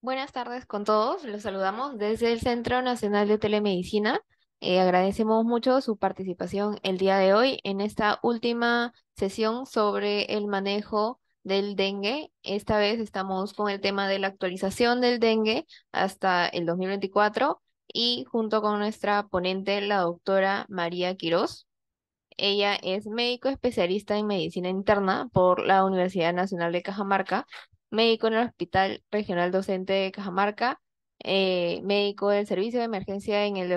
Buenas tardes con todos. Los saludamos desde el Centro Nacional de Telemedicina. Eh, agradecemos mucho su participación el día de hoy en esta última sesión sobre el manejo del dengue. Esta vez estamos con el tema de la actualización del dengue hasta el 2024 y junto con nuestra ponente, la doctora María Quiroz, Ella es médico especialista en medicina interna por la Universidad Nacional de Cajamarca médico en el Hospital Regional Docente de Cajamarca, eh, médico del Servicio de Emergencia en el,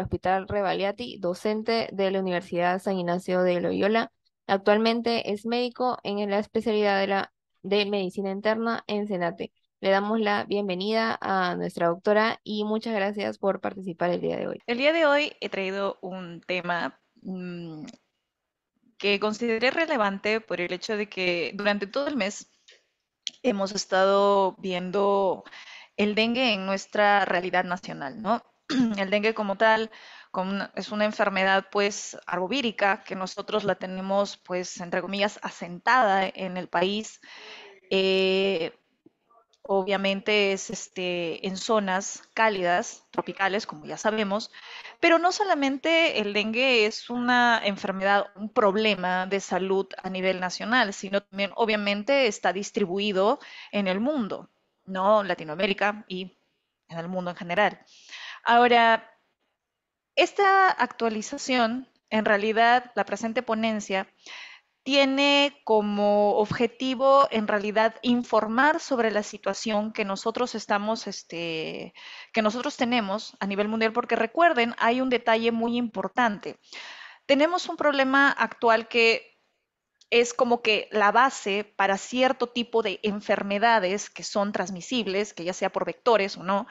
Hospital Revaliati, docente de la Universidad San Ignacio de Loyola. Actualmente es médico en la especialidad de, Medicina Interna en Senate. Le damos la bienvenida a nuestra doctora y muchas gracias por participar el día de hoy. El día de hoy he traído un tema mm, que consideré relevante por el hecho de que durante todo el mes hemos estado viendo el dengue en nuestra realidad nacional, ¿no? El dengue como tal es una enfermedad pues arbovírica que nosotros la tenemos pues entre comillas asentada en el país. Eh, obviamente es este, en zonas cálidas, tropicales, como ya sabemos, pero no solamente el dengue es una enfermedad, un problema de salud a nivel nacional, sino también obviamente está distribuido en el mundo, ¿no? Latinoamérica y en el mundo en general. Ahora, esta actualización, en realidad, la presente ponencia, tiene como objetivo en realidad informar sobre la situación que nosotros estamos, este, que nosotros tenemos a nivel mundial, porque recuerden, hay un detalle muy importante. Tenemos un problema actual que es como que la base para cierto tipo de enfermedades que son transmisibles, que ya sea por vectores o no,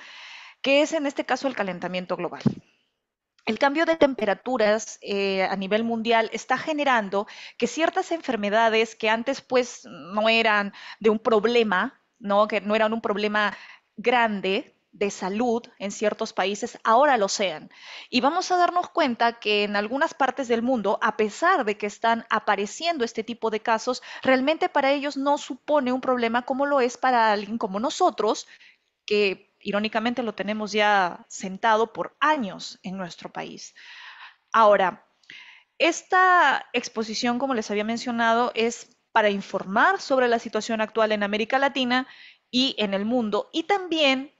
que es en este caso el calentamiento global el cambio de temperaturas eh, a nivel mundial está generando que ciertas enfermedades que antes pues no eran de un problema, ¿no? que no eran un problema grande de salud en ciertos países, ahora lo sean. Y vamos a darnos cuenta que en algunas partes del mundo, a pesar de que están apareciendo este tipo de casos, realmente para ellos no supone un problema como lo es para alguien como nosotros, que irónicamente lo tenemos ya sentado por años en nuestro país. Ahora, esta exposición, como les había mencionado, es para informar sobre la situación actual en América Latina y en el mundo y también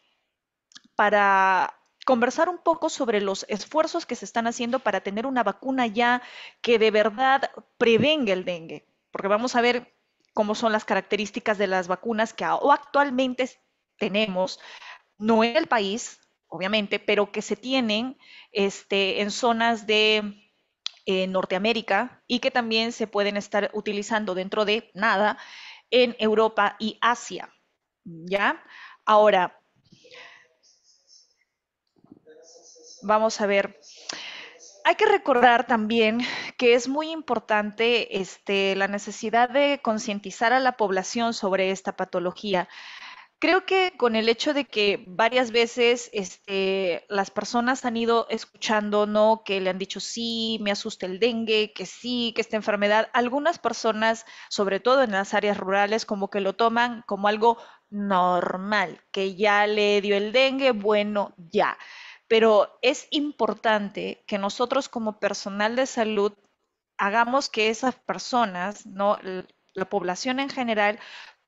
para conversar un poco sobre los esfuerzos que se están haciendo para tener una vacuna ya que de verdad prevenga el dengue, porque vamos a ver cómo son las características de las vacunas que actualmente tenemos no en el país, obviamente, pero que se tienen este, en zonas de eh, Norteamérica y que también se pueden estar utilizando dentro de nada en Europa y Asia. ¿Ya? Ahora, vamos a ver. Hay que recordar también que es muy importante este, la necesidad de concientizar a la población sobre esta patología. Creo que con el hecho de que varias veces este, las personas han ido escuchando, ¿no? Que le han dicho, sí, me asusta el dengue, que sí, que esta enfermedad, algunas personas, sobre todo en las áreas rurales, como que lo toman como algo normal, que ya le dio el dengue, bueno, ya. Pero es importante que nosotros como personal de salud hagamos que esas personas, ¿no? la población en general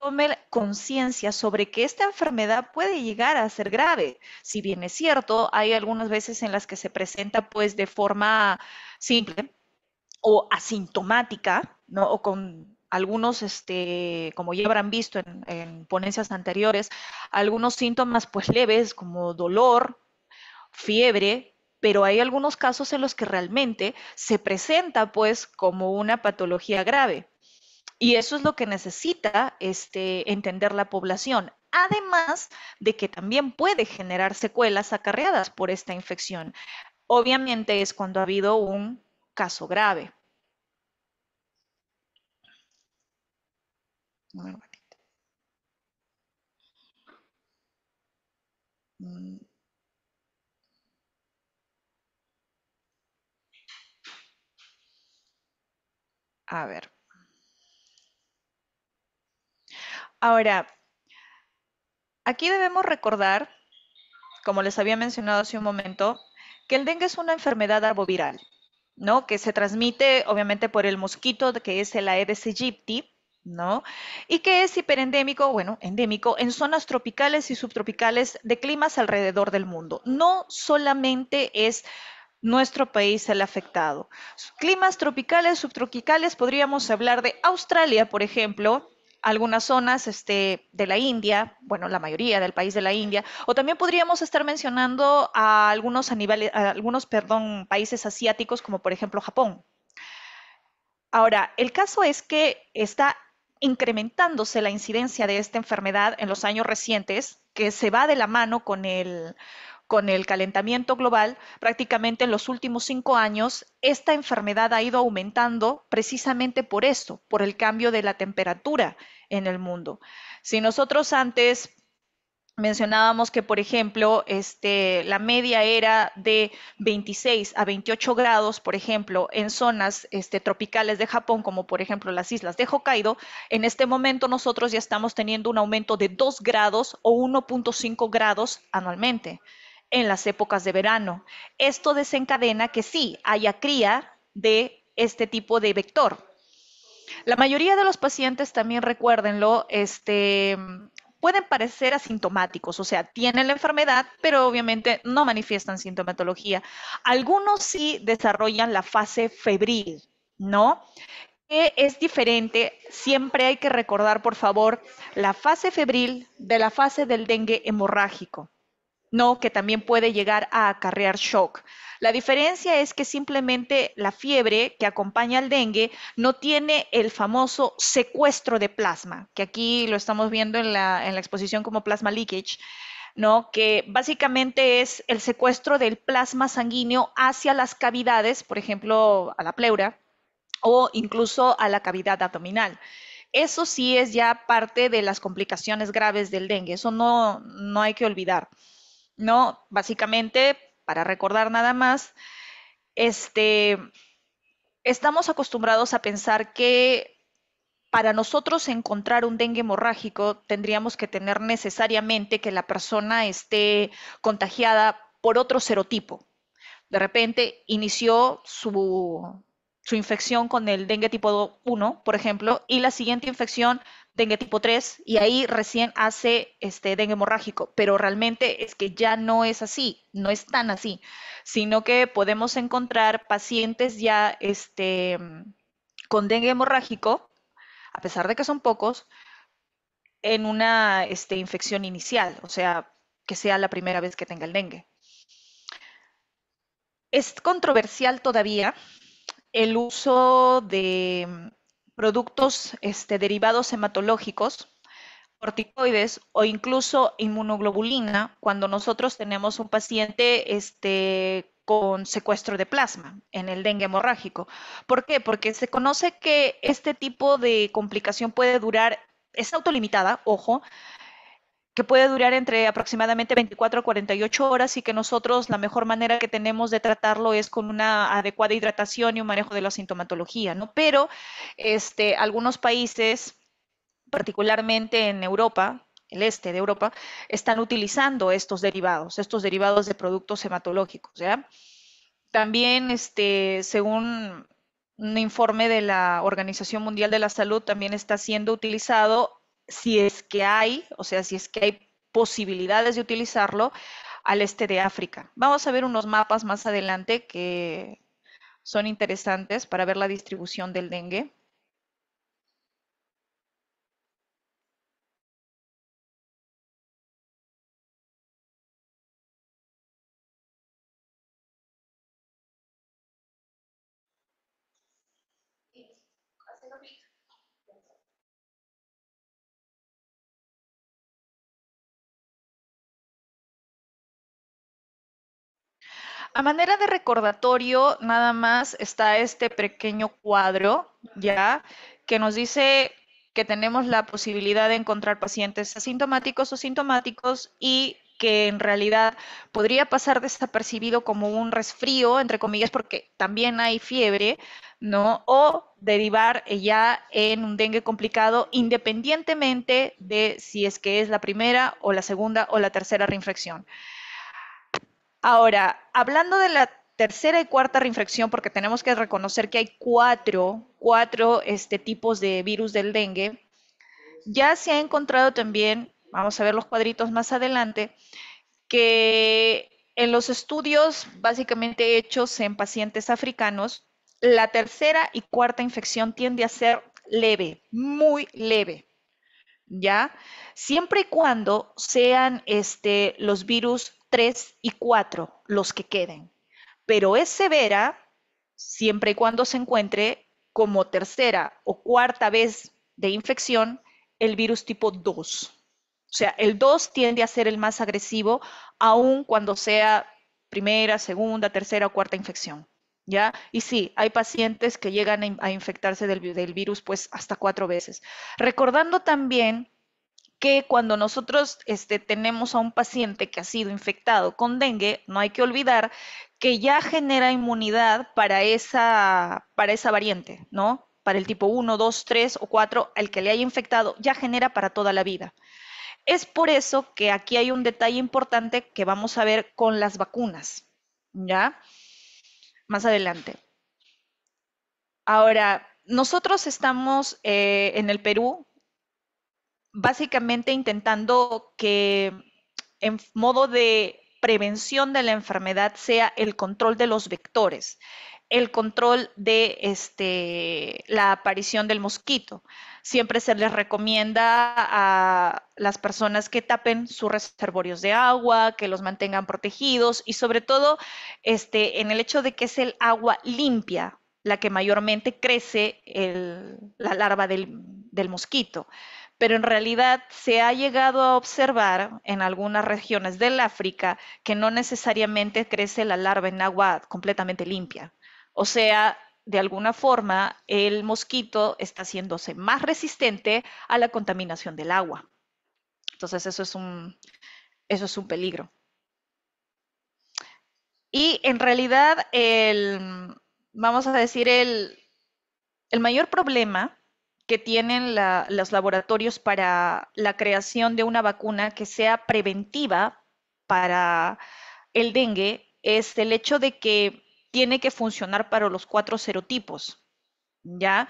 tome conciencia sobre que esta enfermedad puede llegar a ser grave. Si bien es cierto, hay algunas veces en las que se presenta pues de forma simple o asintomática, ¿no? O con algunos, este, como ya habrán visto en ponencias anteriores, algunos síntomas pues leves como dolor, fiebre, pero hay algunos casos en los que realmente se presenta pues como una patología grave. Y eso es lo que necesita este, entender la población, además de que también puede generar secuelas acarreadas por esta infección. Obviamente es cuando ha habido un caso grave. Mm. A ver. Ahora, aquí debemos recordar, como les había mencionado hace un momento, que el dengue es una enfermedad arboviral, ¿no? Que se transmite obviamente por el mosquito que es el Aedes aegypti, ¿no? Y que es hiperendémico, bueno, endémico en zonas tropicales y subtropicales de climas alrededor del mundo. No solamente es nuestro país el afectado. Climas tropicales, subtropicales, podríamos hablar de Australia, por ejemplo, algunas zonas este, de la India, bueno, la mayoría del país de la India, o también podríamos estar mencionando a algunos, algunos perdón, países asiáticos, como por ejemplo Japón. Ahora, el caso es que está incrementándose la incidencia de esta enfermedad en los años recientes, que se va de la mano con el, con el calentamiento global, prácticamente en los últimos cinco años, esta enfermedad ha ido aumentando precisamente por esto, por el cambio de la temperatura en el mundo. Si nosotros antes mencionábamos que, por ejemplo, este, la media era de 26 a 28 grados, por ejemplo, en zonas este, tropicales de Japón, como por ejemplo las islas de Hokkaido, en este momento nosotros ya estamos teniendo un aumento de 2 grados o 1.5 grados anualmente en las épocas de verano. Esto desencadena que sí haya cría de este tipo de vector. La mayoría de los pacientes, también recuérdenlo, este, pueden parecer asintomáticos, o sea, tienen la enfermedad, pero obviamente no manifiestan sintomatología. Algunos sí desarrollan la fase febril, ¿no? Que es diferente, siempre hay que recordar, por favor, la fase febril de la fase del dengue hemorrágico no que también puede llegar a acarrear shock. La diferencia es que simplemente la fiebre que acompaña al dengue no tiene el famoso secuestro de plasma, que aquí lo estamos viendo en la, exposición como plasma leakage, ¿no? que básicamente es el secuestro del plasma sanguíneo hacia las cavidades, por ejemplo, a la pleura o incluso a la cavidad abdominal eso sí es ya parte de las complicaciones graves del dengue, eso no, no hay que olvidar. ¿no? Básicamente, para recordar nada más, este, estamos acostumbrados a pensar que para nosotros encontrar un dengue hemorrágico tendríamos que tener necesariamente que la persona esté contagiada por otro serotipo. De repente inició su, su infección con el dengue tipo 1, por ejemplo, y la siguiente infección dengue tipo 3 y ahí recién hace este dengue hemorrágico, pero realmente es que ya no es así, no es tan así, sino que podemos encontrar pacientes ya este, con dengue hemorrágico, a pesar de que son pocos, en una este, infección inicial, o sea, que sea la primera vez que tenga el dengue. Es controversial todavía el uso de productos este, derivados hematológicos, corticoides o incluso inmunoglobulina cuando nosotros tenemos un paciente este, con secuestro de plasma en el dengue hemorrágico. ¿Por qué? Porque se conoce que este tipo de complicación puede durar, es autolimitada, ojo, que puede durar entre aproximadamente 24 a 48 horas y que nosotros la mejor manera que tenemos de tratarlo es con una adecuada hidratación y un manejo de la sintomatología, ¿no? Pero este, algunos países, particularmente en Europa, el este de Europa, están utilizando estos derivados, estos derivados de productos hematológicos, ¿ya? También, este, según un informe de la Organización Mundial de la Salud, también está siendo utilizado si es que hay, o sea, si es que hay posibilidades de utilizarlo al este de África. Vamos a ver unos mapas más adelante que son interesantes para ver la distribución del dengue. A manera de recordatorio, nada más está este pequeño cuadro, ¿ya? Que nos dice que tenemos la posibilidad de encontrar pacientes asintomáticos o sintomáticos y que en realidad podría pasar desapercibido como un resfrío, entre comillas, porque también hay fiebre, ¿no? O derivar ya en un dengue complicado independientemente de si es que es la primera o la segunda o la tercera reinfección. Ahora, hablando de la tercera y cuarta reinfección, porque tenemos que reconocer que hay cuatro, este, tipos de virus del dengue, ya se ha encontrado también, vamos a ver los cuadritos más adelante, que en los estudios básicamente hechos en pacientes africanos, la tercera y cuarta infección tiende a ser leve, muy leve, ¿ya? Siempre y cuando sean este, los virus tres y cuatro los que queden, pero es severa siempre y cuando se encuentre como tercera o cuarta vez de infección el virus tipo 2. O sea, el 2 tiende a ser el más agresivo, aun cuando sea primera, segunda, tercera o cuarta infección. ¿Ya? Y sí, hay pacientes que llegan a, infectarse del, del virus pues hasta cuatro veces. Recordando también que cuando nosotros este, tenemos a un paciente que ha sido infectado con dengue, no hay que olvidar que ya genera inmunidad para esa, para esa variante, ¿no? Para el tipo 1, 2, 3 o 4, el que le haya infectado, ya genera para toda la vida. Es por eso que aquí hay un detalle importante que vamos a ver con las vacunas, ¿ya? Más adelante. Ahora, nosotros estamos eh, en el Perú, básicamente intentando que en modo de prevención de la enfermedad sea el control de los vectores, el control de este, la aparición del mosquito. Siempre se les recomienda a las personas que tapen sus reservorios de agua, que los mantengan protegidos y sobre todo este, en el hecho de que es el agua limpia la que mayormente crece la larva del mosquito pero en realidad se ha llegado a observar en algunas regiones del África que no necesariamente crece la larva en agua completamente limpia. O sea, de alguna forma, el mosquito está haciéndose más resistente a la contaminación del agua. Entonces, eso es un, eso es un peligro. Y en realidad, el, vamos a decir, el, el mayor problema que tienen los laboratorios para la creación de una vacuna que sea preventiva para el dengue es el hecho de que tiene que funcionar para los cuatro serotipos. ¿Ya?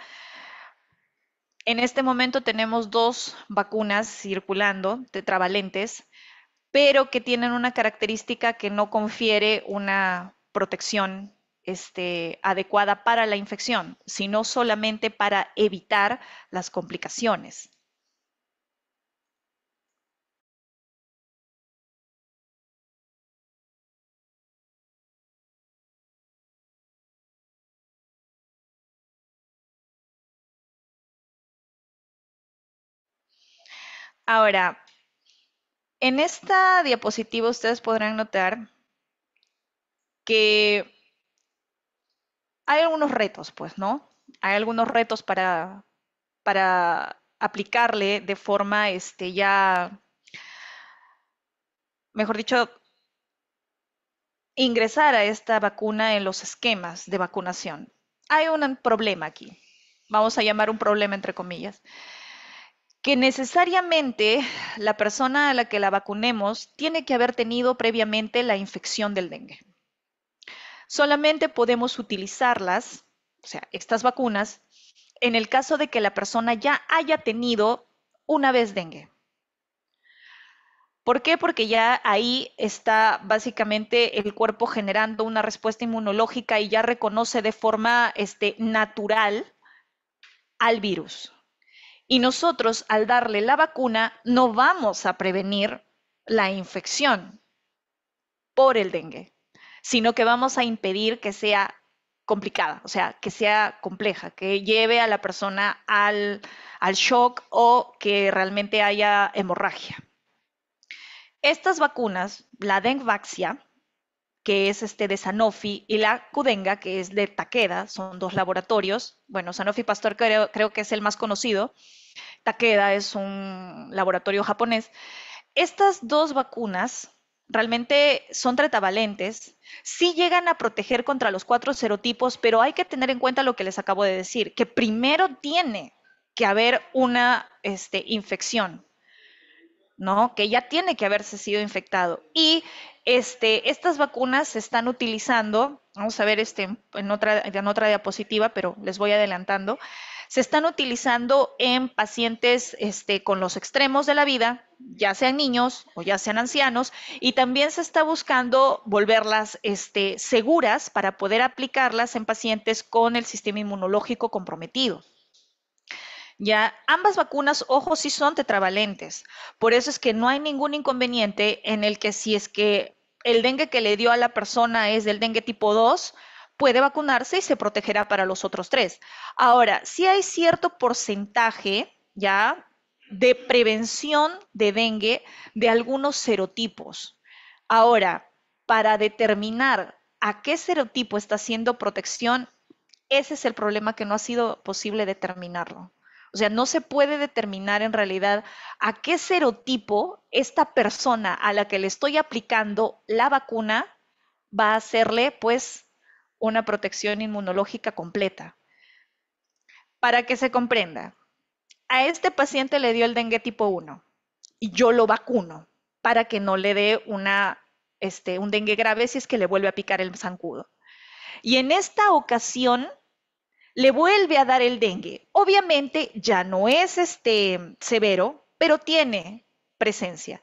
En este momento tenemos dos vacunas circulando, tetravalentes, pero que tienen una característica que no confiere una protección este, adecuada para la infección, sino solamente para evitar las complicaciones. Ahora, en esta diapositiva ustedes podrán notar que hay algunos retos, pues, ¿no? Hay algunos retos para, para aplicarle de forma este, ya, mejor dicho, ingresar a esta vacuna en los esquemas de vacunación. Hay un problema aquí, vamos a llamar un problema entre comillas, que necesariamente la persona a la que la vacunemos tiene que haber tenido previamente la infección del dengue. Solamente podemos utilizarlas, o sea, estas vacunas, en el caso de que la persona ya haya tenido una vez dengue. ¿Por qué? Porque ya ahí está básicamente el cuerpo generando una respuesta inmunológica y ya reconoce de forma este, natural al virus. Y nosotros al darle la vacuna no vamos a prevenir la infección por el dengue sino que vamos a impedir que sea complicada, o sea, que sea compleja, que lleve a la persona al, al shock o que realmente haya hemorragia. Estas vacunas, la Dengvaxia, que es este de Sanofi, y la Kudenga, que es de Takeda, son dos laboratorios. Bueno, Sanofi Pastor creo, creo que es el más conocido. Takeda es un laboratorio japonés. Estas dos vacunas realmente son tretavalentes, sí llegan a proteger contra los cuatro serotipos, pero hay que tener en cuenta lo que les acabo de decir, que primero tiene que haber una este, infección. ¿no? Que ya tiene que haberse sido infectado. Y este, estas vacunas se están utilizando, vamos a ver este, en, otra, en otra diapositiva, pero les voy adelantando, se están utilizando en pacientes este, con los extremos de la vida, ya sean niños o ya sean ancianos, y también se está buscando volverlas este, seguras para poder aplicarlas en pacientes con el sistema inmunológico comprometido. Ya ambas vacunas, ojo, sí son tetravalentes. Por eso es que no hay ningún inconveniente en el que si es que el dengue que le dio a la persona es del dengue tipo 2, puede vacunarse y se protegerá para los otros tres. Ahora, sí hay cierto porcentaje, ¿ya? de prevención de dengue de algunos serotipos. Ahora, para determinar a qué serotipo está haciendo protección, ese es el problema que no ha sido posible determinarlo. O sea, no se puede determinar en realidad a qué serotipo esta persona a la que le estoy aplicando la vacuna va a hacerle pues una protección inmunológica completa. Para que se comprenda, a este paciente le dio el dengue tipo 1 y yo lo vacuno para que no le dé una, este, un dengue grave si es que le vuelve a picar el zancudo. Y en esta ocasión, le vuelve a dar el dengue. Obviamente ya no es este severo, pero tiene presencia,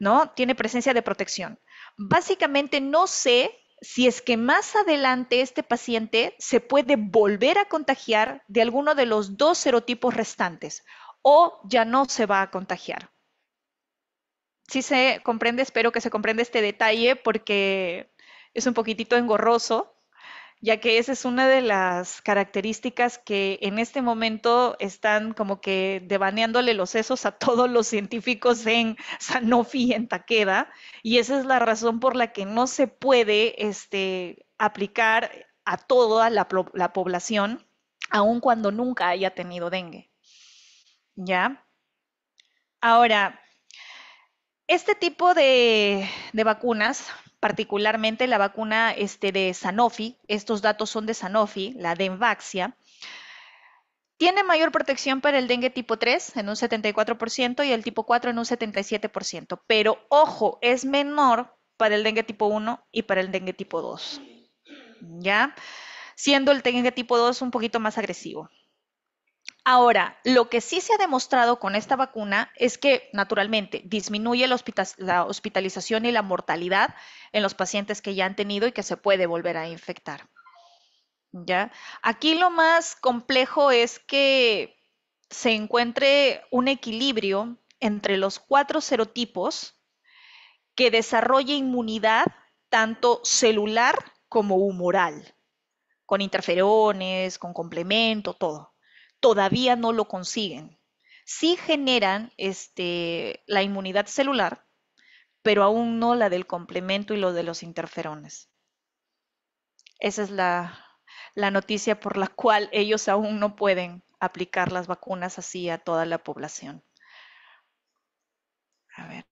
¿no? Tiene presencia de protección. Básicamente no sé si es que más adelante este paciente se puede volver a contagiar de alguno de los dos serotipos restantes o ya no se va a contagiar. Si se comprende, espero que se comprenda este detalle porque es un poquitito engorroso, ya que esa es una de las características que en este momento están como que devaneándole los sesos a todos los científicos en Sanofi y en Takeda, y esa es la razón por la que no se puede este, aplicar a toda la, población, aun cuando nunca haya tenido dengue. ¿Ya? Ahora, este tipo de, de vacunas particularmente la vacuna este, de Sanofi, estos datos son de Sanofi, la Denvaxia, tiene mayor protección para el dengue tipo 3 en un 74% y el tipo 4 en un 77%, pero ojo, es menor para el dengue tipo 1 y para el dengue tipo 2, ¿ya? Siendo el dengue tipo 2 un poquito más agresivo. Ahora, lo que sí se ha demostrado con esta vacuna es que, naturalmente, disminuye la hospitalización y la mortalidad en los pacientes que ya han tenido y que se puede volver a infectar. ¿Ya? Aquí lo más complejo es que se encuentre un equilibrio entre los cuatro serotipos que desarrolle inmunidad tanto celular como humoral, con interferones, con complemento, todo todavía no lo consiguen. Sí generan este, la inmunidad celular, pero aún no la del complemento y lo de los interferones. Esa es la, la noticia por la cual ellos aún no pueden aplicar las vacunas así a toda la población. A ver.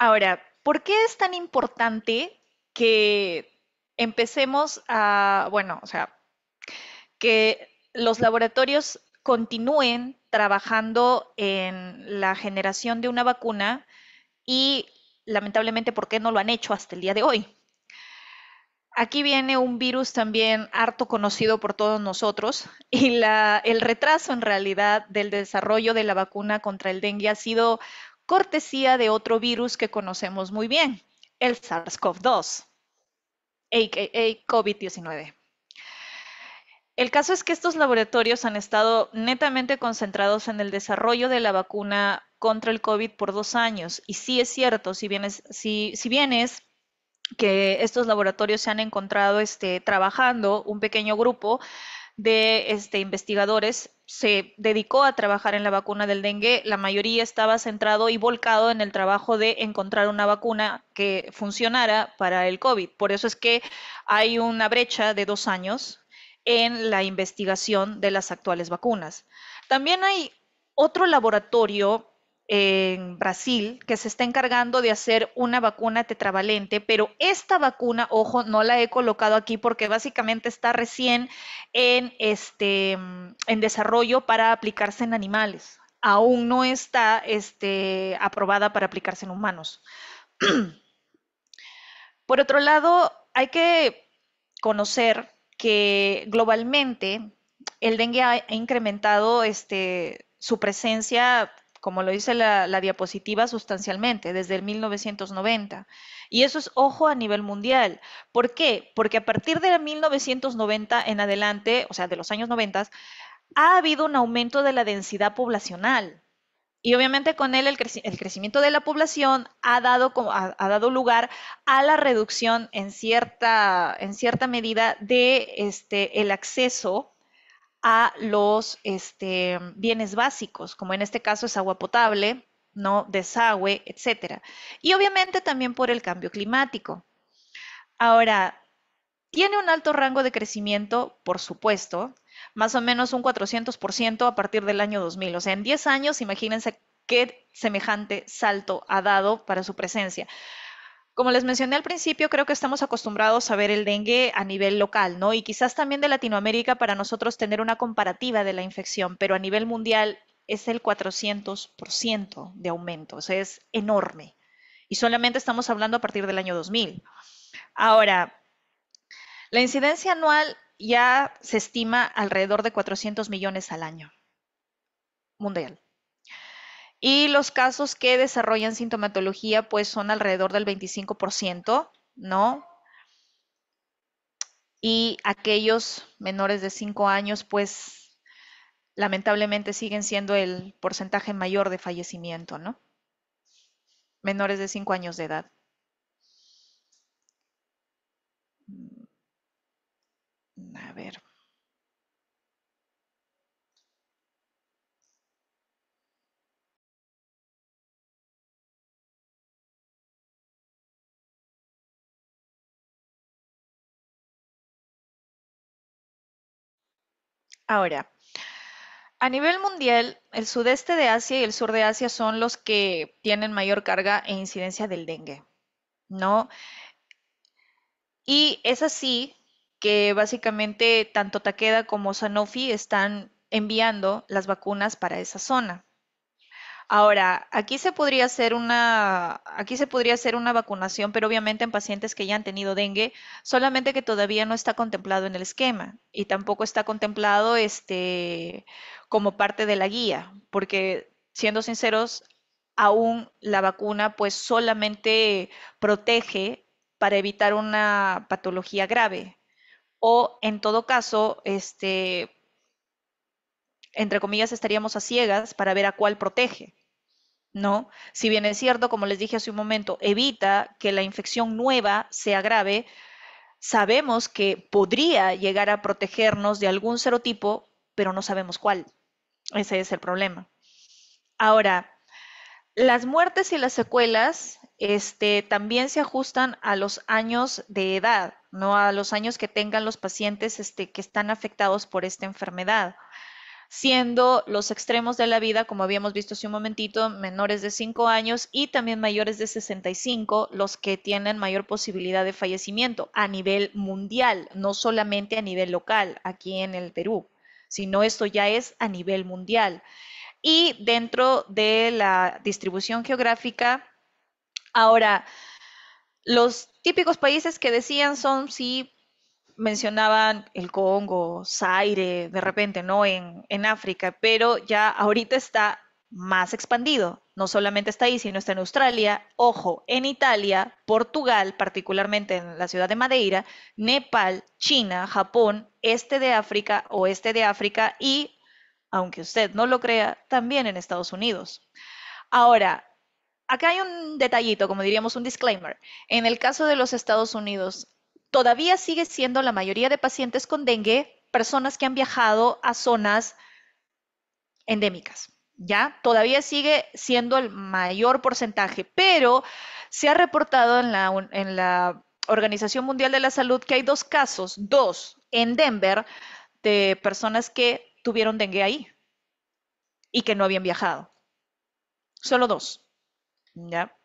Ahora, ¿por qué es tan importante que empecemos a, bueno, o sea, que los laboratorios continúen trabajando en la generación de una vacuna y lamentablemente, ¿por qué no lo han hecho hasta el día de hoy? Aquí viene un virus también harto conocido por todos nosotros y el retraso en realidad del desarrollo de la vacuna contra el dengue ha sido cortesía de otro virus que conocemos muy bien, el SARS-CoV-2, a.k.a. COVID-19. El caso es que estos laboratorios han estado netamente concentrados en el desarrollo de la vacuna contra el COVID por dos años. Y sí es cierto, si bien es, si que estos laboratorios se han encontrado este, trabajando, un pequeño grupo, de este, investigadores se dedicó a trabajar en la vacuna del dengue, la mayoría estaba centrado y volcado en el trabajo de encontrar una vacuna que funcionara para el COVID. Por eso es que hay una brecha de dos años en la investigación de las actuales vacunas. También hay otro laboratorio en Brasil que se está encargando de hacer una vacuna tetravalente, pero esta vacuna, ojo, no la he colocado aquí porque básicamente está recién en, este, en desarrollo para aplicarse en animales. Aún no está este, aprobada para aplicarse en humanos. Por otro lado, hay que conocer que globalmente el dengue ha incrementado este, su presencia como lo dice la, diapositiva, sustancialmente, desde el 1990. Y eso es ojo a nivel mundial. ¿Por qué? Porque a partir de 1990 en adelante, o sea, de los años 90, ha habido un aumento de la densidad poblacional. Y obviamente con él el, crecimiento de la población ha dado, lugar a la reducción en cierta, en cierta medida de este, el acceso a los este, bienes básicos, como en este caso es agua potable, ¿no? desagüe, etcétera. Y obviamente también por el cambio climático. Ahora, tiene un alto rango de crecimiento, por supuesto, más o menos un 400% a partir del año 2000. O sea, en 10 años, imagínense qué semejante salto ha dado para su presencia. Como les mencioné al principio, creo que estamos acostumbrados a ver el dengue a nivel local, ¿no? Y quizás también de Latinoamérica para nosotros tener una comparativa de la infección, pero a nivel mundial es el 400% de aumento, o sea, es enorme. Y solamente estamos hablando a partir del año 2000. Ahora, la incidencia anual ya se estima alrededor de 400 millones al año mundial. Y los casos que desarrollan sintomatología, pues son alrededor del 25%, ¿no? Y aquellos menores de 5 años, pues lamentablemente siguen siendo el porcentaje mayor de fallecimiento, ¿no? Menores de 5 años de edad. Mm. A ver. Ahora, a nivel mundial, el sudeste de Asia y el sur de Asia son los que tienen mayor carga e incidencia del dengue, ¿no? Y es así que básicamente tanto Takeda como Sanofi están enviando las vacunas para esa zona. Ahora, aquí se podría hacer una, aquí se podría hacer una vacunación, pero obviamente en pacientes que ya han tenido dengue, solamente que todavía no está contemplado en el esquema y tampoco está contemplado este, como parte de la guía, porque siendo sinceros, aún la vacuna pues solamente protege para evitar una patología grave o en todo caso, este, entre comillas, estaríamos a ciegas para ver a cuál protege. ¿no? Si bien es cierto, como les dije hace un momento, evita que la infección nueva sea grave, sabemos que podría llegar a protegernos de algún serotipo, pero no sabemos cuál. Ese es el problema. Ahora, las muertes y las secuelas este, también se ajustan a los años de edad, no a los años que tengan los pacientes este, que están afectados por esta enfermedad siendo los extremos de la vida, como habíamos visto hace un momentito, menores de 5 años y también mayores de 65 los que tienen mayor posibilidad de fallecimiento a nivel mundial, no solamente a nivel local, aquí en el Perú, sino esto ya es a nivel mundial. Y dentro de la distribución geográfica, ahora, los típicos países que decían son sí mencionaban el Congo, Zaire, de repente, ¿no? En, África, pero ya ahorita está más expandido. No solamente está ahí, sino está en Australia, ojo, en Italia, Portugal, particularmente en la ciudad de Madeira, Nepal, China, Japón, este de África, oeste de África y, aunque usted no lo crea, también en Estados Unidos. Ahora, acá hay un detallito, como diríamos un disclaimer. En el caso de los Estados Unidos, todavía sigue siendo la mayoría de pacientes con dengue personas que han viajado a zonas endémicas. ¿Ya? Todavía sigue siendo el mayor porcentaje, pero se ha reportado en la, Organización Mundial de la Salud que hay dos casos, dos en Denver, de personas que tuvieron dengue ahí y que no habían viajado. Solo dos. ¿Ya?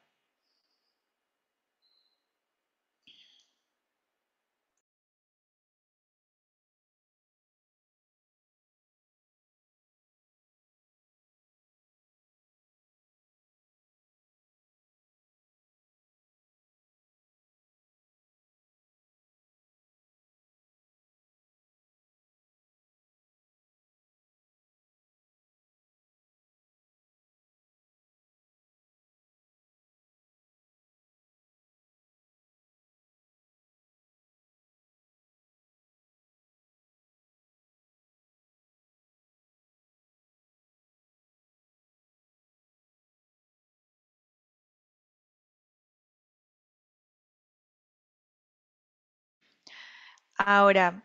Ahora,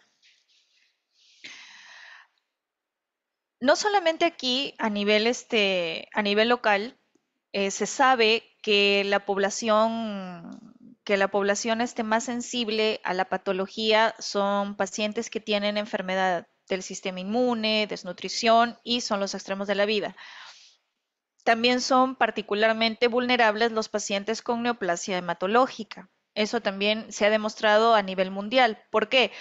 no solamente aquí a nivel, este, a nivel local, eh, se sabe que la población que la población esté más sensible a la patología son pacientes que tienen enfermedad del sistema inmune, desnutrición y son los extremos de la vida. También son particularmente vulnerables los pacientes con neoplasia hematológica. Eso también se ha demostrado a nivel mundial. ¿Por qué?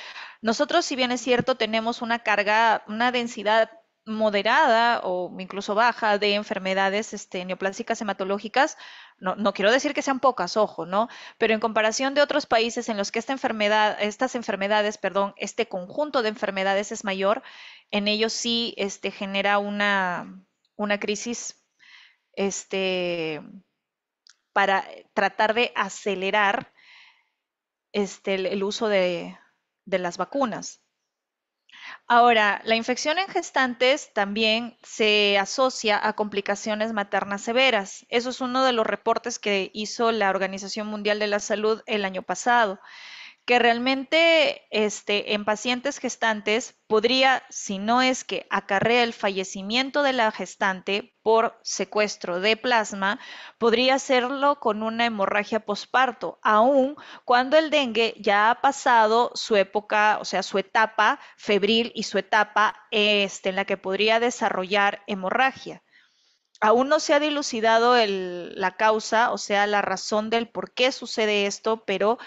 Nosotros, si bien es cierto, tenemos una carga, una densidad moderada o incluso baja de enfermedades este, neoplásicas hematológicas, no, quiero decir que sean pocas, ojo, ¿no? Pero en comparación de otros países en los que esta enfermedad, estas enfermedades, perdón, este conjunto de enfermedades es mayor, en ellos sí este, genera una, una crisis este, para tratar de acelerar este, el, uso de las vacunas. Ahora, la infección en gestantes también se asocia a complicaciones maternas severas. Eso es uno de los reportes que hizo la Organización Mundial de la Salud el año pasado que realmente este, en pacientes gestantes podría, si no es que acarrea el fallecimiento de la gestante por secuestro de plasma, podría hacerlo con una hemorragia posparto, aun cuando el dengue ya ha pasado su época, o sea, su etapa febril y su etapa este, en la que podría desarrollar hemorragia. Aún no se ha dilucidado la causa, o sea, la razón del por qué sucede esto, pero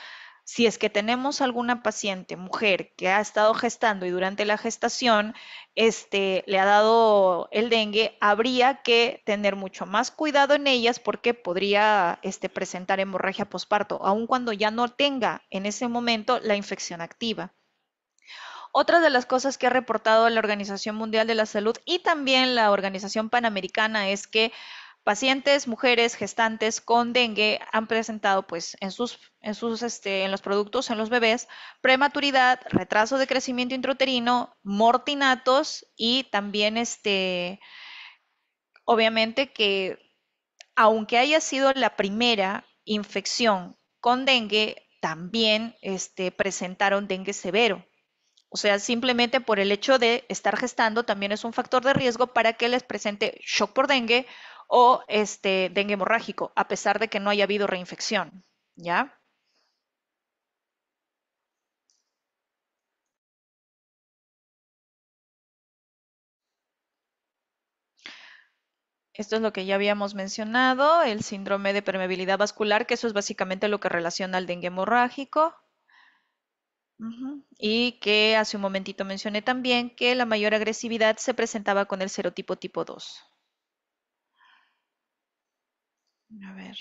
si es que tenemos alguna paciente, mujer, que ha estado gestando y durante la gestación este, le ha dado el dengue, habría que tener mucho más cuidado en ellas porque podría este, presentar hemorragia posparto, aun cuando ya no tenga en ese momento la infección activa. Otra de las cosas que ha reportado la Organización Mundial de la Salud y también la Organización Panamericana es que Pacientes, mujeres, gestantes con dengue han presentado pues en sus, en sus este, en los productos, en los bebés, prematuridad, retraso de crecimiento intrauterino, mortinatos y también este, obviamente que aunque haya sido la primera infección con dengue, también este, presentaron dengue severo. O sea, simplemente por el hecho de estar gestando también es un factor de riesgo para que les presente shock por dengue o este dengue hemorrágico, a pesar de que no haya habido reinfección, ¿ya? Esto es lo que ya habíamos mencionado, el síndrome de permeabilidad vascular, que eso es básicamente lo que relaciona al dengue hemorrágico. Y que hace un momentito mencioné también que la mayor agresividad se presentaba con el serotipo tipo 2. A ver.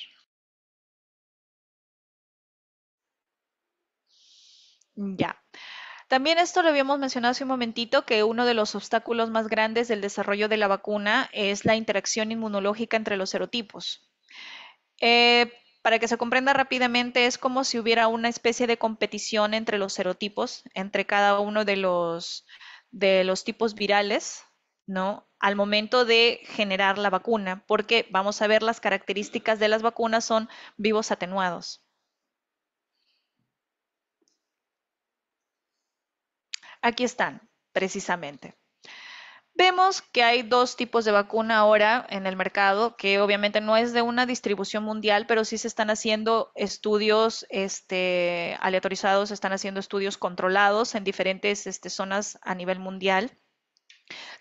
Ya. También esto lo habíamos mencionado hace un momentito, que uno de los obstáculos más grandes del desarrollo de la vacuna es la interacción inmunológica entre los serotipos. Eh, para que se comprenda rápidamente, es como si hubiera una especie de competición entre los serotipos, entre cada uno de los tipos virales ¿no? Al momento de generar la vacuna, porque vamos a ver las características de las vacunas son vivos atenuados. Aquí están, precisamente. Vemos que hay dos tipos de vacuna ahora en el mercado, que obviamente no es de una distribución mundial, pero sí se están haciendo estudios este, aleatorizados, se están haciendo estudios controlados en diferentes este, zonas a nivel mundial.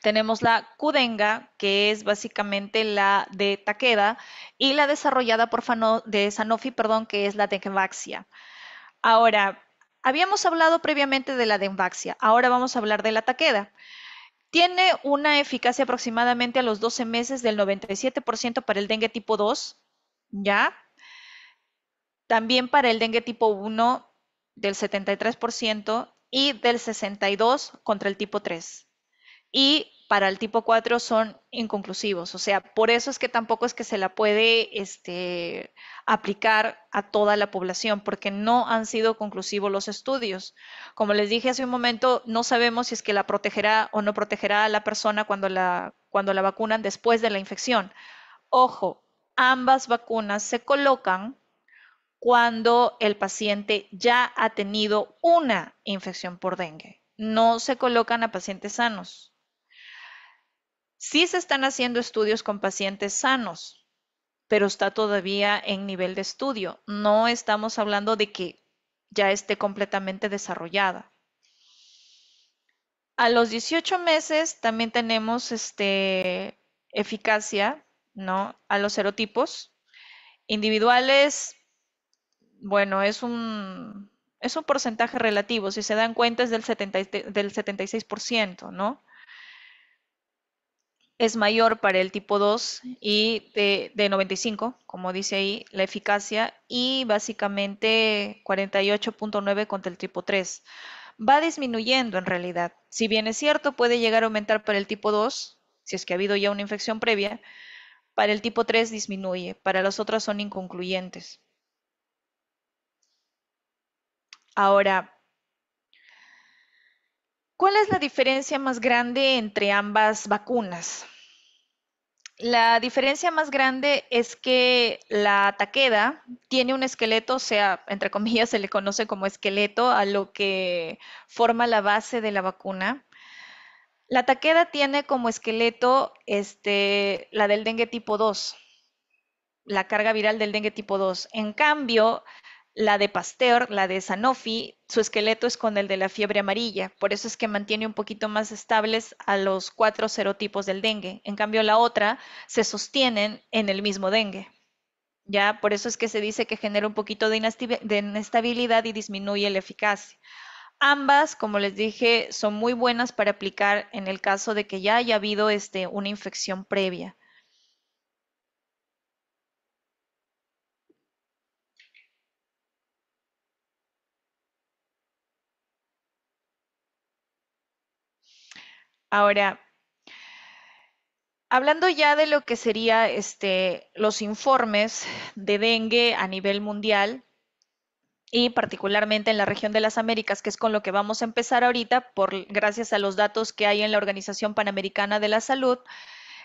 Tenemos la Kudenga, que es básicamente la de taqueda y la desarrollada por Sanofi, perdón, que es la de Ahora, habíamos hablado previamente de la Denvaxia, ahora vamos a hablar de la taqueda. Tiene una eficacia aproximadamente a los 12 meses del 97% para el dengue tipo 2, ¿ya? También para el dengue tipo 1 del 73% y del 62% contra el tipo 3 y para el tipo 4 son inconclusivos. O sea, por eso es que tampoco es que se la puede este, aplicar a toda la población, porque no han sido conclusivos los estudios. Como les dije hace un momento, no sabemos si es que la protegerá o no protegerá a la persona cuando cuando la vacunan después de la infección. Ojo, ambas vacunas se colocan cuando el paciente ya ha tenido una infección por dengue. No se colocan a pacientes sanos. Sí se están haciendo estudios con pacientes sanos, pero está todavía en nivel de estudio. No estamos hablando de que ya esté completamente desarrollada. A los 18 meses también tenemos este, eficacia ¿no? a los serotipos. Individuales, bueno, es un, porcentaje relativo. Si se dan cuenta es del, del 76%, ¿no? es mayor para el tipo 2 y de, 95, como dice ahí la eficacia, y básicamente 48.9 contra el tipo 3. Va disminuyendo en realidad. Si bien es cierto, puede llegar a aumentar para el tipo 2, si es que ha habido ya una infección previa, para el tipo 3 disminuye, para las otras son inconcluyentes. Ahora, ¿Cuál es la diferencia más grande entre ambas vacunas? La diferencia más grande es que la taqueda tiene un esqueleto, o sea, entre comillas se le conoce como esqueleto a lo que forma la base de la vacuna. La taqueda tiene como esqueleto este, la del dengue tipo 2, la carga viral del dengue tipo 2. En cambio, la de Pasteur, la de Sanofi, su esqueleto es con el de la fiebre amarilla, por eso es que mantiene un poquito más estables a los cuatro serotipos del dengue. En cambio, la otra se sostienen en el mismo dengue. Ya, por eso es que se dice que genera un poquito de, inestabilidad y disminuye la eficacia. Ambas, como les dije, son muy buenas para aplicar en el caso de que ya haya habido este, una infección previa. Ahora, hablando ya de lo que sería este, los informes de dengue a nivel mundial y particularmente en la región de las Américas, que es con lo que vamos a empezar ahorita, por, gracias a los datos que hay en la Organización Panamericana de la Salud,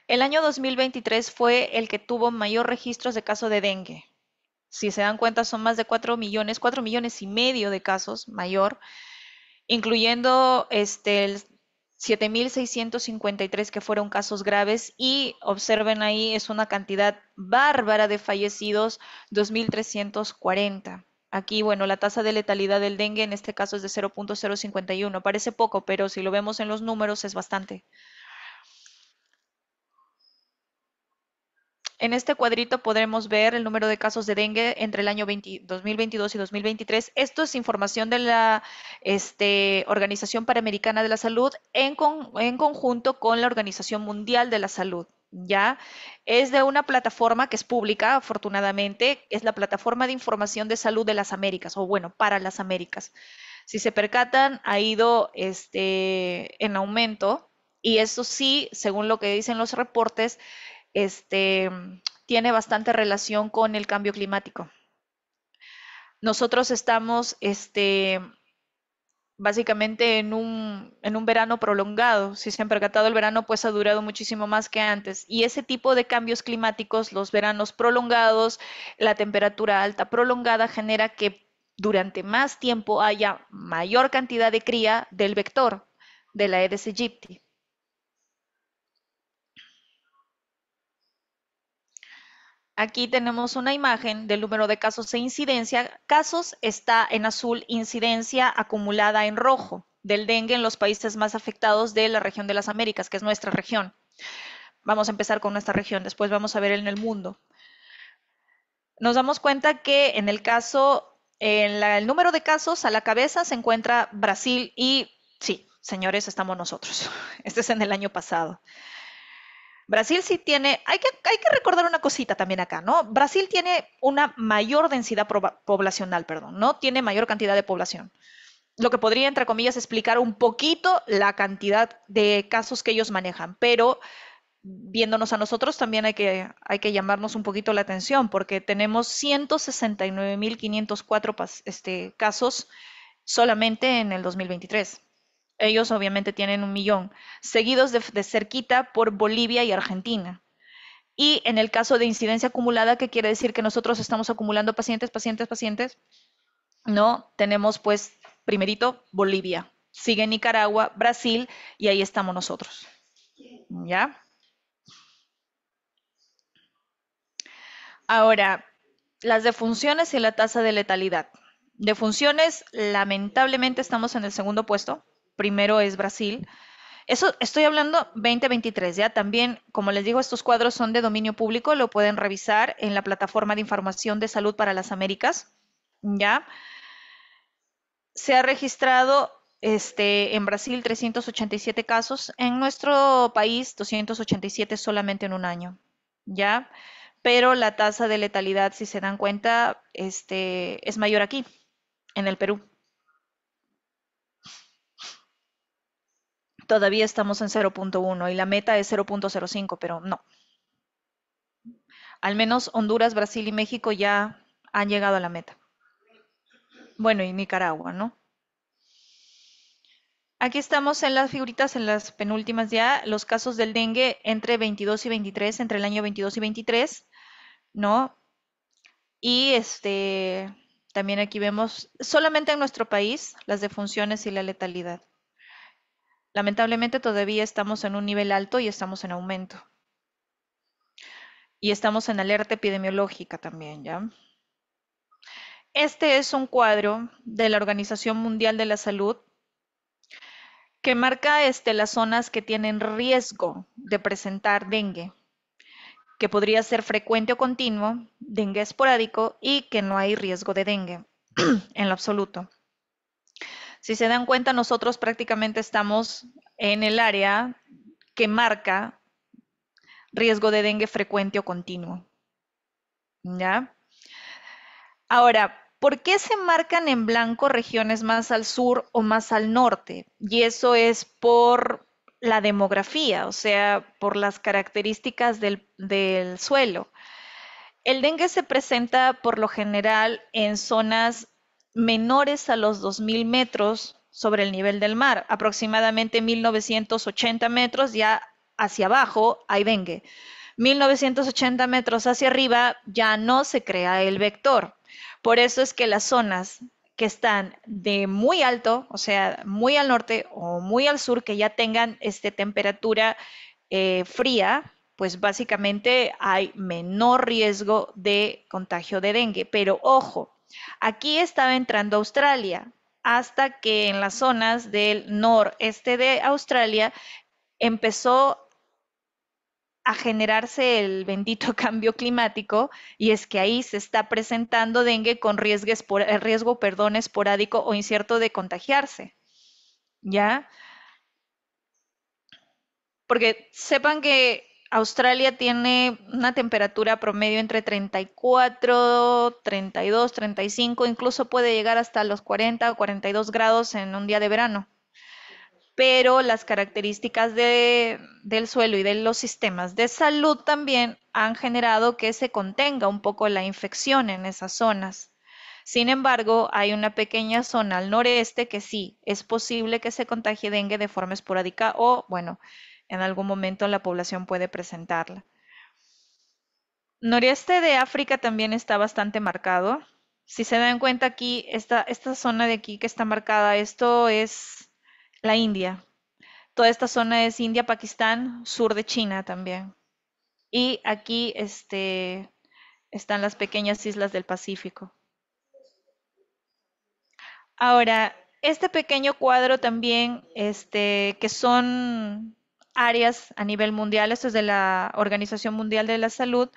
el año 2023 fue el que tuvo mayor registros de casos de dengue. Si se dan cuenta, son más de 4 millones, 4 millones y medio de casos mayor, incluyendo este, el 7.653 que fueron casos graves y observen ahí es una cantidad bárbara de fallecidos, 2.340. Aquí, bueno, la tasa de letalidad del dengue en este caso es de 0.051. Parece poco, pero si lo vemos en los números es bastante. En este cuadrito podremos ver el número de casos de dengue entre el año 2022 y 2023. Esto es información de la este, Organización Panamericana de la Salud en, conjunto con la Organización Mundial de la Salud. ¿ya? Es de una plataforma que es pública, afortunadamente, es la plataforma de información de salud de las Américas, o bueno, para las Américas. Si se percatan, ha ido este, en aumento. Y eso sí, según lo que dicen los reportes, este, tiene bastante relación con el cambio climático. Nosotros estamos este, básicamente en un, en un verano prolongado. Si se han percatado, el verano pues ha durado muchísimo más que antes. Y ese tipo de cambios climáticos, los veranos prolongados, la temperatura alta prolongada, genera que durante más tiempo haya mayor cantidad de cría del vector de la Aedes aegypti. Aquí tenemos una imagen del número de casos e incidencia. Casos está en azul, incidencia acumulada en rojo del dengue en los países más afectados de la región de las Américas, que es nuestra región. Vamos a empezar con nuestra región, después vamos a ver en el mundo. Nos damos cuenta que en el caso, en el número de casos a la cabeza se encuentra Brasil y, sí, señores, estamos nosotros. Este es en el año pasado. Brasil sí tiene, hay que, hay que recordar una cosita también acá, ¿no? Brasil tiene una mayor densidad poblacional, perdón, ¿no? Tiene mayor cantidad de población. Lo que podría, entre comillas, explicar un poquito la cantidad de casos que ellos manejan, pero viéndonos a nosotros también hay que, hay que llamarnos un poquito la atención porque tenemos 169.504 este, casos solamente en el 2023 ellos obviamente tienen un millón, seguidos de, cerquita por Bolivia y Argentina. Y en el caso de incidencia acumulada, que quiere decir que nosotros estamos acumulando pacientes, pacientes, pacientes, no, tenemos pues primerito Bolivia, sigue Nicaragua, Brasil y ahí estamos nosotros. ¿Ya? Ahora, las defunciones y la tasa de letalidad. Defunciones, lamentablemente estamos en el segundo puesto, primero es Brasil. Eso estoy hablando 2023, ya también, como les digo, estos cuadros son de dominio público, lo pueden revisar en la plataforma de información de salud para las Américas, ya. Se ha registrado este, en Brasil 387 casos, en nuestro país 287 solamente en un año, ya. Pero la tasa de letalidad, si se dan cuenta, este, es mayor aquí, en el Perú. todavía estamos en 0.1 y la meta es 0.05, pero no. Al menos Honduras, Brasil y México ya han llegado a la meta. Bueno, y Nicaragua, ¿no? Aquí estamos en las figuritas, en las penúltimas ya, los casos del dengue entre 22 y 23, entre el año 22 y 23, ¿no? Y este, también aquí vemos solamente en nuestro país las defunciones y la letalidad. Lamentablemente todavía estamos en un nivel alto y estamos en aumento. Y estamos en alerta epidemiológica también, ¿ya? Este es un cuadro de la Organización Mundial de la Salud que marca este, las zonas que tienen riesgo de presentar dengue, que podría ser frecuente o continuo, dengue esporádico y que no hay riesgo de dengue en lo absoluto. Si se dan cuenta, nosotros prácticamente estamos en el área que marca riesgo de dengue frecuente o continuo. ¿Ya? Ahora, ¿por qué se marcan en blanco regiones más al sur o más al norte? Y eso es por la demografía, o sea, por las características del, del suelo. El dengue se presenta por lo general en zonas menores a los 2.000 metros sobre el nivel del mar, aproximadamente 1.980 metros ya hacia abajo hay dengue. 1980 metros hacia arriba ya no se crea el vector. Por eso es que las zonas que están de muy alto, o sea, muy al norte o muy al sur, que ya tengan esta temperatura eh, fría, pues básicamente hay menor riesgo de contagio de dengue. Pero ojo, Aquí estaba entrando Australia, hasta que en las zonas del noreste de Australia empezó a generarse el bendito cambio climático y es que ahí se está presentando dengue con eh, riesgo, riesgo perdón, esporádico o incierto de contagiarse. ¿Ya? Porque sepan que Australia tiene una temperatura promedio entre 34, 32, 35, incluso puede llegar hasta los 40 o 42 grados en un día de verano. Pero las características del suelo y de los sistemas de salud también han generado que se contenga un poco la infección en esas zonas. Sin embargo, hay una pequeña zona al noreste que sí es posible que se contagie dengue de forma esporádica o, bueno, en algún momento la población puede presentarla. Noreste de África también está bastante marcado. Si se dan cuenta aquí, esta, esta zona de aquí que está marcada, esto es la India. Toda esta zona es India, Pakistán, sur de China también. Y aquí este, están las pequeñas islas del Pacífico. Ahora, este pequeño cuadro también, este, que son áreas a nivel mundial, esto es de la Organización Mundial de la Salud,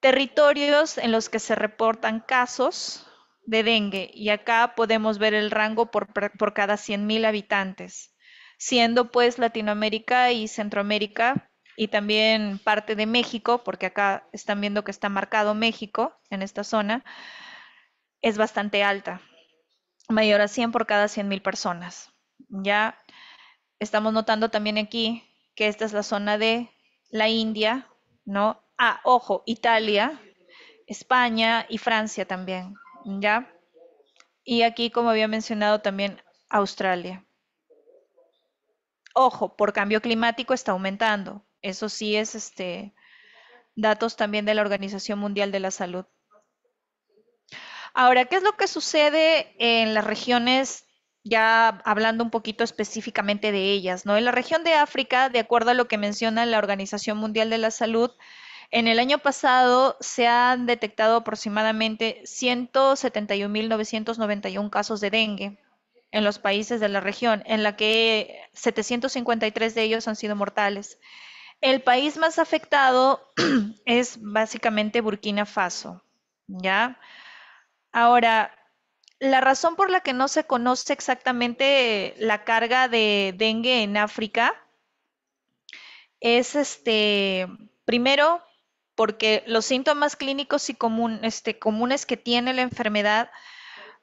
territorios en los que se reportan casos de dengue y acá podemos ver el rango por, por cada 100.000 habitantes, siendo pues Latinoamérica y Centroamérica y también parte de México, porque acá están viendo que está marcado México en esta zona, es bastante alta, mayor a 100 por cada 100.000 personas. Ya estamos notando también aquí que esta es la zona de la India, ¿no? Ah, ojo, Italia, España y Francia también, ¿ya? Y aquí, como había mencionado, también Australia. Ojo, por cambio climático está aumentando. Eso sí es este datos también de la Organización Mundial de la Salud. Ahora, ¿qué es lo que sucede en las regiones ya hablando un poquito específicamente de ellas, ¿no? En la región de África, de acuerdo a lo que menciona la Organización Mundial de la Salud, en el año pasado se han detectado aproximadamente 171.991 casos de dengue en los países de la región, en la que 753 de ellos han sido mortales. El país más afectado es básicamente Burkina Faso, ¿ya? Ahora, la razón por la que no se conoce exactamente la carga de dengue en África es este, primero, porque los síntomas clínicos y este, comunes que tiene la enfermedad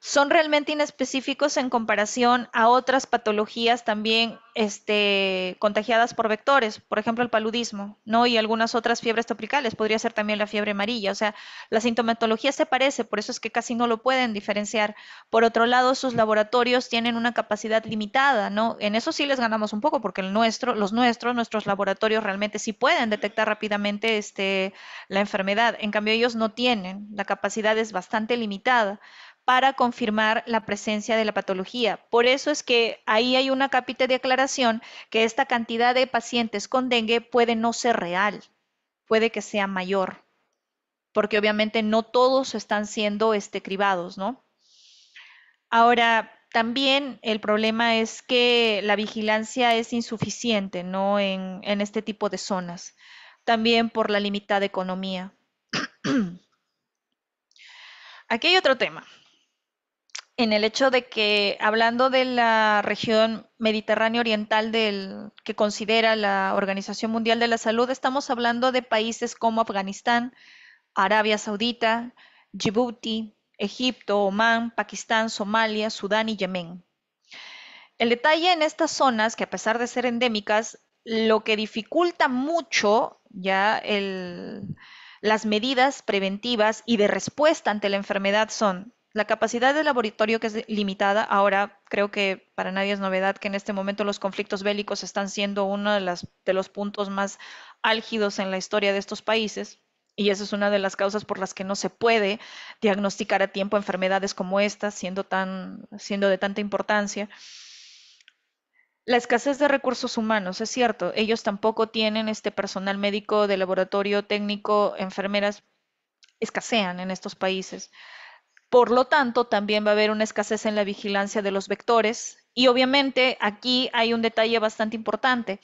son realmente inespecíficos en comparación a otras patologías también este, contagiadas por vectores, por ejemplo el paludismo, ¿no? Y algunas otras fiebres tropicales, podría ser también la fiebre amarilla, o sea, la sintomatología se parece, por eso es que casi no lo pueden diferenciar. Por otro lado, sus laboratorios tienen una capacidad limitada, ¿no? En eso sí les ganamos un poco, porque el nuestro, los nuestros, nuestros laboratorios realmente sí pueden detectar rápidamente este, la enfermedad, en cambio ellos no tienen, la capacidad es bastante limitada para confirmar la presencia de la patología. Por eso es que ahí hay una capita de aclaración que esta cantidad de pacientes con dengue puede no ser real, puede que sea mayor, porque obviamente no todos están siendo este, cribados, ¿no? Ahora, también el problema es que la vigilancia es insuficiente, ¿no? En, en este tipo de zonas, también por la limitada economía. Aquí hay otro tema en el hecho de que, hablando de la región mediterránea oriental del, que considera la Organización Mundial de la Salud, estamos hablando de países como Afganistán, Arabia Saudita, Djibouti, Egipto, Omán, Pakistán, Somalia, Sudán y Yemen. El detalle en estas zonas, que a pesar de ser endémicas, lo que dificulta mucho ya las medidas preventivas y de respuesta ante la enfermedad son la capacidad de laboratorio que es limitada, ahora creo que para nadie es novedad que en este momento los conflictos bélicos están siendo uno de, los puntos más álgidos en la historia de estos países, y esa es una de las causas por las que no se puede diagnosticar a tiempo enfermedades como estas, siendo, tan, siendo de tanta importancia. La escasez de recursos humanos, es cierto, ellos tampoco tienen este personal médico de laboratorio técnico, enfermeras, escasean en estos países. Por lo tanto, también va a haber una escasez en la vigilancia de los vectores. Y obviamente aquí hay un detalle bastante importante.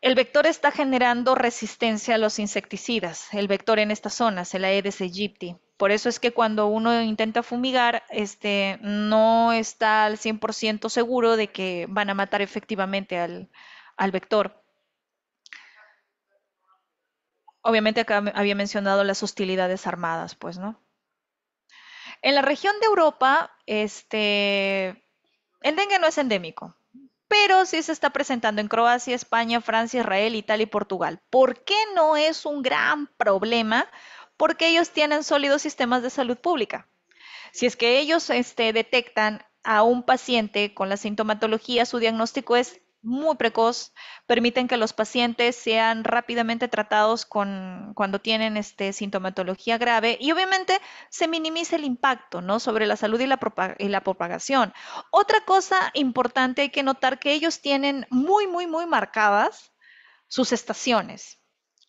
El vector está generando resistencia a los insecticidas, el vector en estas zonas, el Aedes aegypti. Por eso es que cuando uno intenta fumigar, este, no está al 100% seguro de que van a matar efectivamente al, al vector. Obviamente acá había mencionado las hostilidades armadas, pues, ¿no? En la región de Europa, este, el dengue no es endémico, pero sí se está presentando en Croacia, España, Francia, Israel, Italia y Portugal. ¿Por qué no es un gran problema? Porque ellos tienen sólidos sistemas de salud pública. Si es que ellos este, detectan a un paciente con la sintomatología, su diagnóstico es muy precoz, permiten que los pacientes sean rápidamente tratados con, cuando tienen este, sintomatología grave y obviamente se minimiza el impacto ¿no? sobre la salud y la propagación. Otra cosa importante hay que notar que ellos tienen muy, muy, muy marcadas sus estaciones.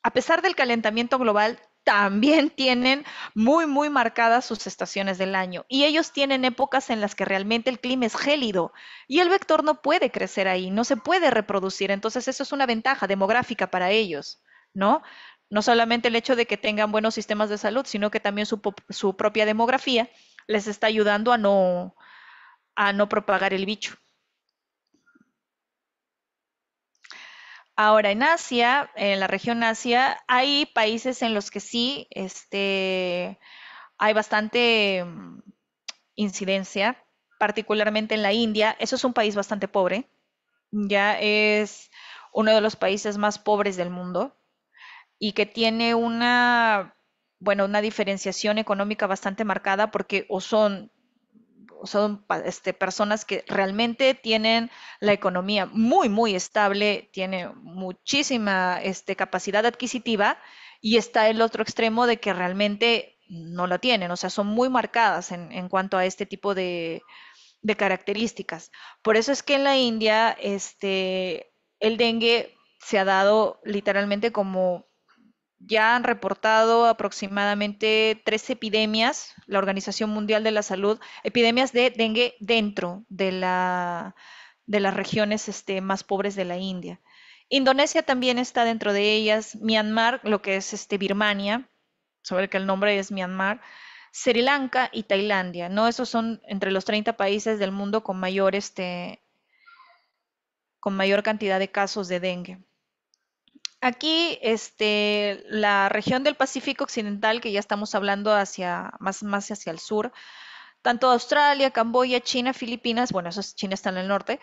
A pesar del calentamiento global, también tienen muy, muy marcadas sus estaciones del año y ellos tienen épocas en las que realmente el clima es gélido y el vector no puede crecer ahí, no se puede reproducir, entonces eso es una ventaja demográfica para ellos, ¿no? No solamente el hecho de que tengan buenos sistemas de salud, sino que también su, su propia demografía les está ayudando a no, a no propagar el bicho. Ahora, en Asia, en la región Asia, hay países en los que sí este, hay bastante mm, incidencia, particularmente en la India. Eso es un país bastante pobre, ya es uno de los países más pobres del mundo y que tiene una, bueno, una diferenciación económica bastante marcada porque o son son este, personas que realmente tienen la economía muy, muy estable, tienen muchísima este, capacidad adquisitiva y está el otro extremo de que realmente no la tienen, o sea, son muy marcadas en, cuanto a este tipo de, características. Por eso es que en la India este, el dengue se ha dado literalmente como ya han reportado aproximadamente tres epidemias, la Organización Mundial de la Salud, epidemias de dengue dentro de, la, de las regiones este, más pobres de la India. Indonesia también está dentro de ellas, Myanmar, lo que es este, Birmania, sobre el que el nombre es Myanmar, Sri Lanka y Tailandia, ¿no? Esos son entre los 30 países del mundo con mayor, este, con mayor cantidad de casos de dengue. Aquí, este, la región del Pacífico Occidental, que ya estamos hablando hacia, más, más hacia el sur, tanto Australia, Camboya, China, Filipinas, bueno, China está en el norte,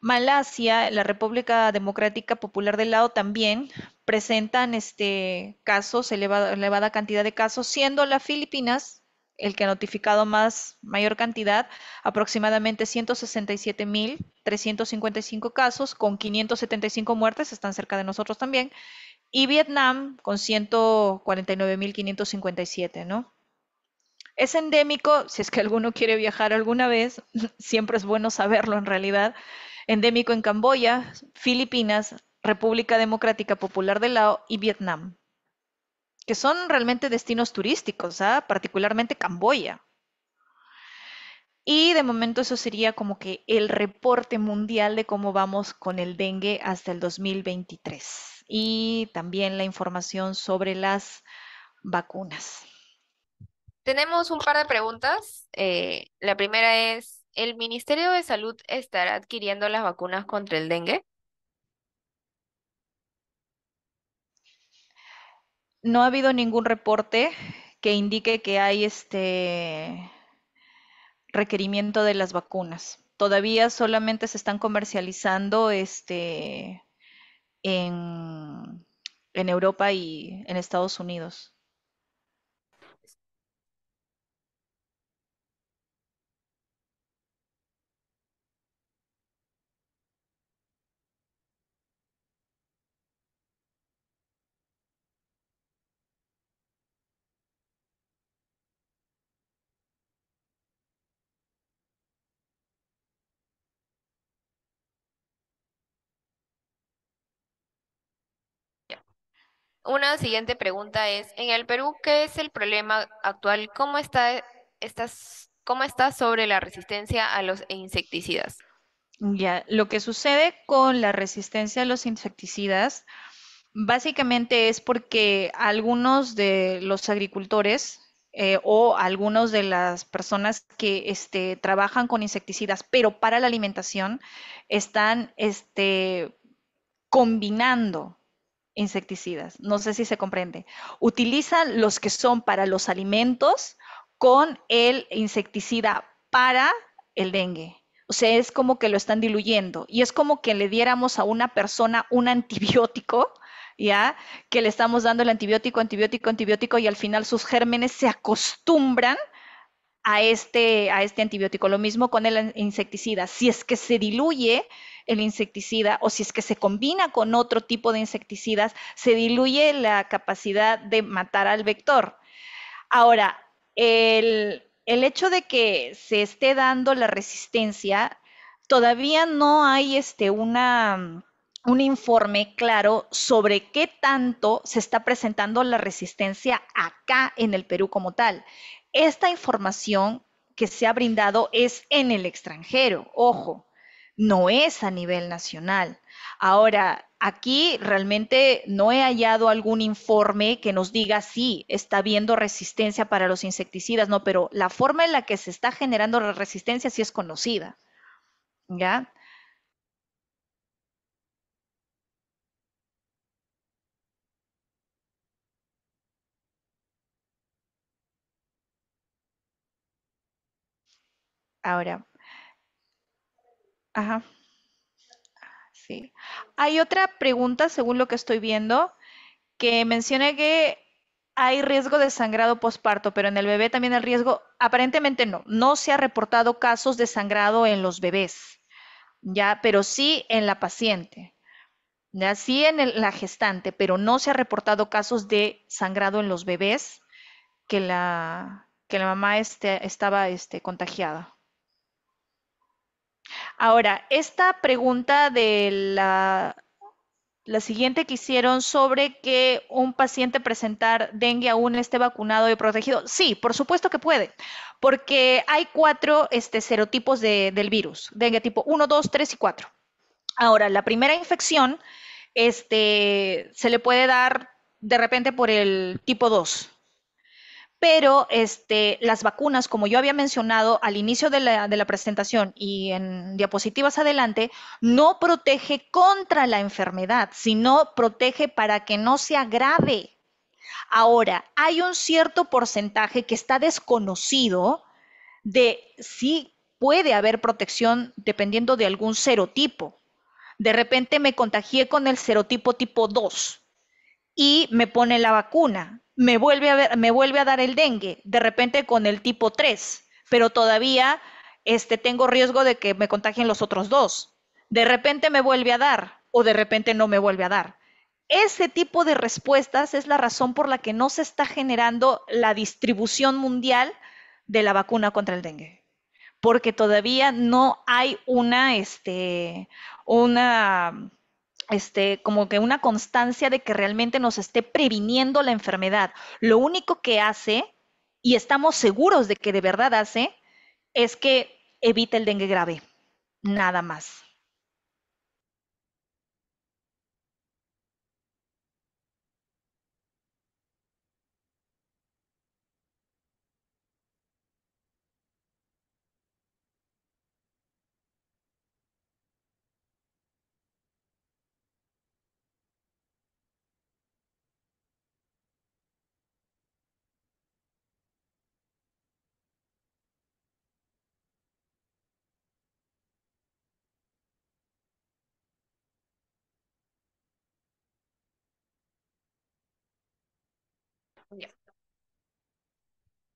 Malasia, la República Democrática Popular del Lao también presentan este, casos, elevada cantidad de casos, siendo las Filipinas el que ha notificado más mayor cantidad, aproximadamente 167.355 casos, con 575 muertes, están cerca de nosotros también, y Vietnam con 149.557, ¿no? Es endémico, si es que alguno quiere viajar alguna vez, siempre es bueno saberlo en realidad, endémico en Camboya, Filipinas, República Democrática Popular de Lao y Vietnam que son realmente destinos turísticos, ¿ah? particularmente Camboya. Y de momento eso sería como que el reporte mundial de cómo vamos con el dengue hasta el 2023. Y también la información sobre las vacunas. Tenemos un par de preguntas. Eh, la primera es, ¿el Ministerio de Salud estará adquiriendo las vacunas contra el dengue? no ha habido ningún reporte que indique que hay este requerimiento de las vacunas. Todavía solamente se están comercializando este en, en Europa y en Estados Unidos. Una siguiente pregunta es, en el Perú, ¿qué es el problema actual? ¿Cómo está, estás, cómo está sobre la resistencia a los insecticidas? Ya, lo que sucede con la resistencia a los insecticidas básicamente es porque algunos de los agricultores eh, o algunos de las personas que este, trabajan con insecticidas, pero para la alimentación, están este, combinando insecticidas. No sé si se comprende. Utilizan los que son para los alimentos con el insecticida para el dengue. O sea, es como que lo están diluyendo y es como que le diéramos a una persona un antibiótico, ¿ya? Que le estamos dando el antibiótico, antibiótico, antibiótico y al final sus gérmenes se acostumbran a este, a este antibiótico. Lo mismo con el insecticida. Si es que se diluye el insecticida o si es que se combina con otro tipo de insecticidas, se diluye la capacidad de matar al vector. Ahora, el, el hecho de que se esté dando la resistencia, todavía no hay este, una, un informe claro sobre qué tanto se está presentando la resistencia acá en el Perú como tal esta información que se ha brindado es en el extranjero, ojo, no es a nivel nacional. Ahora, aquí realmente no he hallado algún informe que nos diga si está habiendo resistencia para los insecticidas, no, pero la forma en la que se está generando la resistencia sí es conocida. ¿Ya? Ahora, ajá. Sí. Hay otra pregunta, según lo que estoy viendo, que menciona que hay riesgo de sangrado posparto, pero en el bebé también el riesgo, aparentemente no, no se ha reportado casos de sangrado en los bebés, ya, pero sí en la paciente, ya, sí en la gestante, pero no se ha reportado casos de sangrado en los bebés que la, que la mamá este, estaba este, contagiada. Ahora, esta pregunta de la, la siguiente que hicieron sobre que un paciente presentar dengue aún esté vacunado y protegido. Sí, por supuesto que puede, porque hay cuatro este, serotipos de, del virus, dengue tipo 1, 2, 3 y 4. Ahora, la primera infección este, se le puede dar de repente por el tipo 2, pero este, las vacunas, como yo había mencionado al inicio de la, de la, presentación y en diapositivas adelante, no protege contra la enfermedad, sino protege para que no se agrave. Ahora, hay un cierto porcentaje que está desconocido de si puede haber protección dependiendo de algún serotipo. De repente me contagié con el serotipo tipo 2 y me pone la vacuna me vuelve a, ver, me vuelve a dar el dengue, de repente con el tipo 3, pero todavía este, tengo riesgo de que me contagien los otros dos. De repente me vuelve a dar o de repente no me vuelve a dar. Ese tipo de respuestas es la razón por la que no se está generando la distribución mundial de la vacuna contra el dengue, porque todavía no hay una, este, una este, como que una constancia de que realmente nos esté previniendo la enfermedad. Lo único que hace, y estamos seguros de que de verdad hace, es que evita el dengue grave, nada más.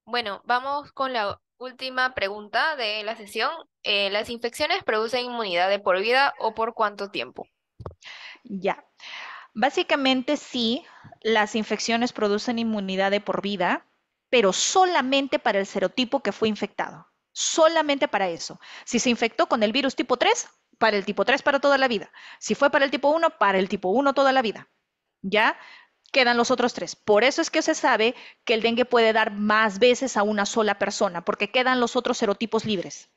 Bueno, vamos con la última pregunta de la sesión. Eh, ¿las infecciones producen inmunidad de por vida o por cuánto tiempo? Ya. Básicamente sí, las infecciones producen inmunidad de por vida, pero solamente para el serotipo que fue infectado. Solamente para eso. Si se infectó con el virus tipo 3, para el tipo 3 para toda la vida. Si fue para el tipo 1, para el tipo 1 toda la vida. ¿Ya? quedan los otros tres. Por eso es que se sabe que el dengue puede dar más veces a una sola persona, porque quedan los otros serotipos libres.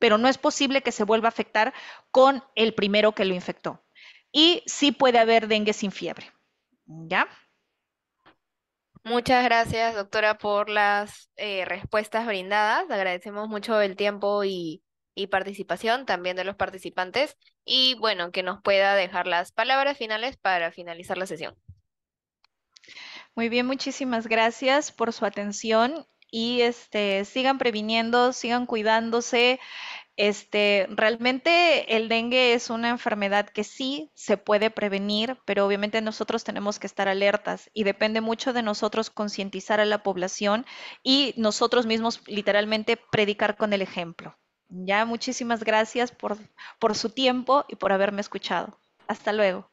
Pero no es posible que se vuelva a afectar con el primero que lo infectó. Y sí puede haber dengue sin fiebre. ¿Ya? Muchas gracias, doctora, por las eh, respuestas brindadas. Agradecemos mucho el tiempo y participación también de los participantes. Y bueno, que nos pueda dejar las palabras finales para finalizar la sesión. Muy bien, muchísimas gracias por su atención y este, sigan previniendo, sigan cuidándose. Este, realmente el dengue es una enfermedad que sí se puede prevenir, pero obviamente nosotros tenemos que estar alertas y depende mucho de nosotros concientizar a la población y nosotros mismos literalmente predicar con el ejemplo. Ya, muchísimas gracias por, por su tiempo y por haberme escuchado. Hasta luego.